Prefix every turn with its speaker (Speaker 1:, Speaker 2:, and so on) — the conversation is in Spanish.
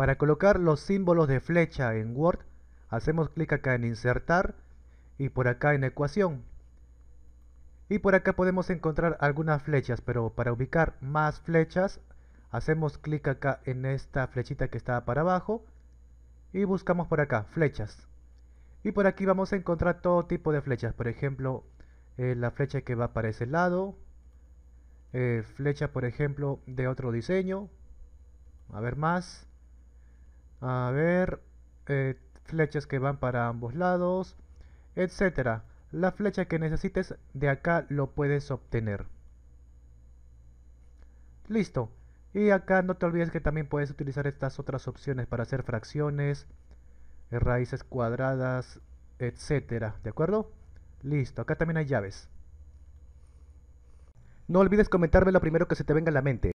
Speaker 1: Para colocar los símbolos de flecha en Word, hacemos clic acá en insertar y por acá en ecuación. Y por acá podemos encontrar algunas flechas, pero para ubicar más flechas, hacemos clic acá en esta flechita que está para abajo y buscamos por acá, flechas. Y por aquí vamos a encontrar todo tipo de flechas, por ejemplo, eh, la flecha que va para ese lado, eh, flecha por ejemplo de otro diseño, a ver más, a ver, eh, flechas que van para ambos lados, etcétera. La flecha que necesites de acá lo puedes obtener. Listo. Y acá no te olvides que también puedes utilizar estas otras opciones para hacer fracciones, eh, raíces cuadradas, etcétera, ¿de acuerdo? Listo, acá también hay llaves.
Speaker 2: No olvides comentarme lo primero que se te venga a la mente.